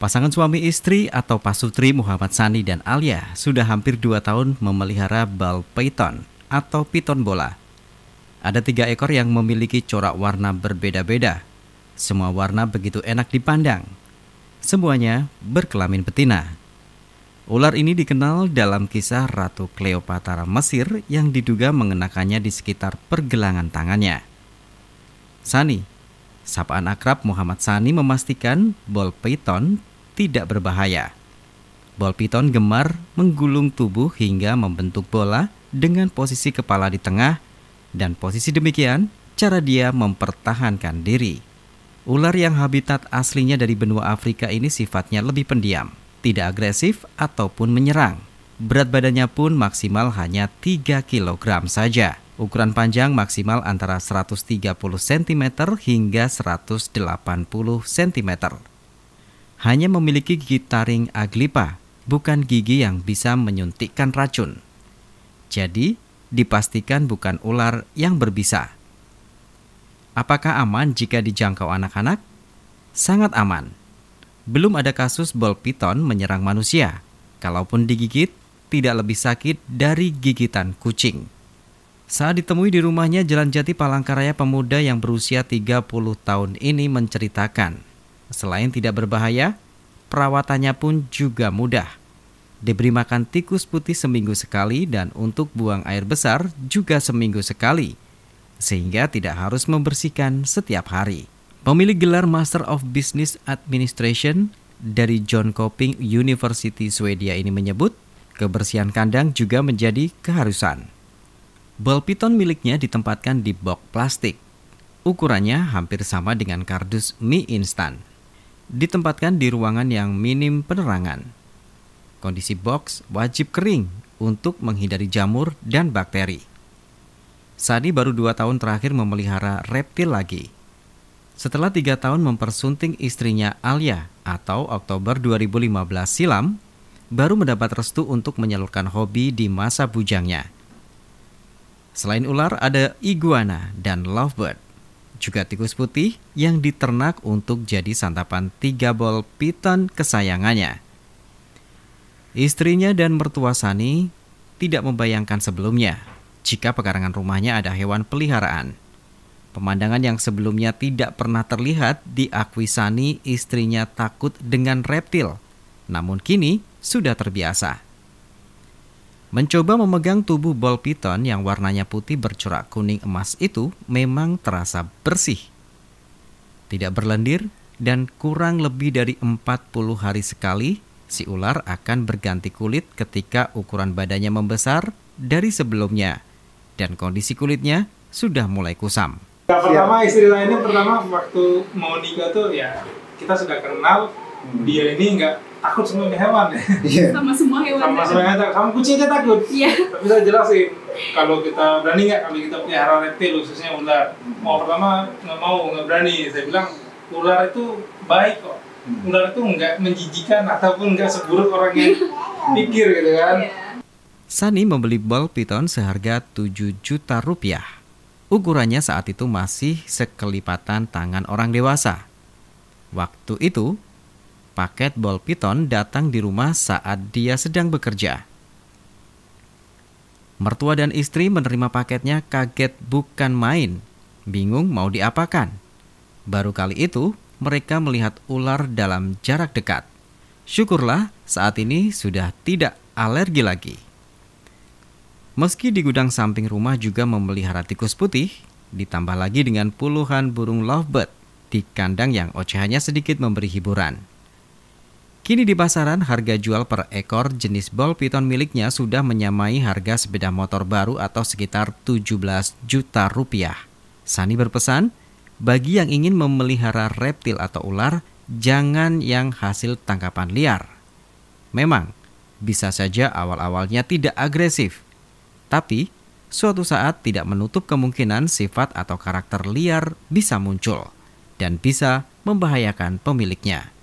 Pasangan suami istri atau pasutri Muhammad Sani dan Alia sudah hampir dua tahun memelihara bal python atau piton bola. Ada tiga ekor yang memiliki corak warna berbeda-beda. Semua warna begitu enak dipandang. Semuanya berkelamin betina. Ular ini dikenal dalam kisah Ratu Cleopatra Mesir yang diduga mengenakannya di sekitar pergelangan tangannya. Sani, sapaan akrab Muhammad Sani memastikan bol python tidak berbahaya. Ball piton gemar menggulung tubuh hingga membentuk bola dengan posisi kepala di tengah dan posisi demikian cara dia mempertahankan diri. Ular yang habitat aslinya dari benua Afrika ini sifatnya lebih pendiam, tidak agresif ataupun menyerang. Berat badannya pun maksimal hanya 3 kg saja. Ukuran panjang maksimal antara 130 cm hingga 180 cm hanya memiliki gigi taring aglipa, bukan gigi yang bisa menyuntikkan racun. Jadi, dipastikan bukan ular yang berbisa. Apakah aman jika dijangkau anak-anak? Sangat aman. Belum ada kasus bol piton menyerang manusia. Kalaupun digigit, tidak lebih sakit dari gigitan kucing. Saat ditemui di rumahnya Jalan Jati Palangkaraya pemuda yang berusia 30 tahun ini menceritakan Selain tidak berbahaya, perawatannya pun juga mudah. Diberi makan tikus putih seminggu sekali dan untuk buang air besar juga seminggu sekali, sehingga tidak harus membersihkan setiap hari. Pemilik gelar Master of Business Administration dari John Coping University Swedia ini menyebut, kebersihan kandang juga menjadi keharusan. Ball piton miliknya ditempatkan di box plastik. Ukurannya hampir sama dengan kardus mie instan ditempatkan di ruangan yang minim penerangan. Kondisi box wajib kering untuk menghindari jamur dan bakteri. Sadi baru dua tahun terakhir memelihara reptil lagi. Setelah tiga tahun mempersunting istrinya Alia atau Oktober 2015 silam, baru mendapat restu untuk menyalurkan hobi di masa bujangnya. Selain ular ada iguana dan lovebird juga tikus putih yang diternak untuk jadi santapan tiga bol piton kesayangannya. Istrinya dan mertua Sani tidak membayangkan sebelumnya jika pekarangan rumahnya ada hewan peliharaan. Pemandangan yang sebelumnya tidak pernah terlihat diakui Sani istrinya takut dengan reptil, namun kini sudah terbiasa. Mencoba memegang tubuh ball python yang warnanya putih bercorak kuning emas itu memang terasa bersih. Tidak berlendir dan kurang lebih dari 40 hari sekali, si ular akan berganti kulit ketika ukuran badannya membesar dari sebelumnya dan kondisi kulitnya sudah mulai kusam. pertama istri lainnya pertama waktu mau nikah tuh ya kita sudah kenal hmm. dia ini nggak takut sama hewan ya yeah. sama semua hewan sama semua hewan takut sama kucing aja takut yeah. tapi saya jelasin kalau kita berani nggak kalau kita pelihara reptil khususnya ular hmm. mau pertama nggak mau nggak berani saya bilang ular itu baik kok hmm. ular itu nggak menjijikan ataupun nggak seburuk orang yang pikir gitu kan yeah. Sani membeli bal piton seharga 7 juta rupiah. Ukurannya saat itu masih sekelipatan tangan orang dewasa. Waktu itu, Paket ball piton datang di rumah saat dia sedang bekerja. Mertua dan istri menerima paketnya kaget bukan main, bingung mau diapakan. Baru kali itu mereka melihat ular dalam jarak dekat. Syukurlah saat ini sudah tidak alergi lagi. Meski di gudang samping rumah juga memelihara tikus putih, ditambah lagi dengan puluhan burung lovebird di kandang yang ocehannya sedikit memberi hiburan. Kini di pasaran harga jual per ekor jenis ball piton miliknya sudah menyamai harga sepeda motor baru atau sekitar 17 juta rupiah. Sani berpesan, bagi yang ingin memelihara reptil atau ular, jangan yang hasil tangkapan liar. Memang, bisa saja awal-awalnya tidak agresif, tapi suatu saat tidak menutup kemungkinan sifat atau karakter liar bisa muncul dan bisa membahayakan pemiliknya.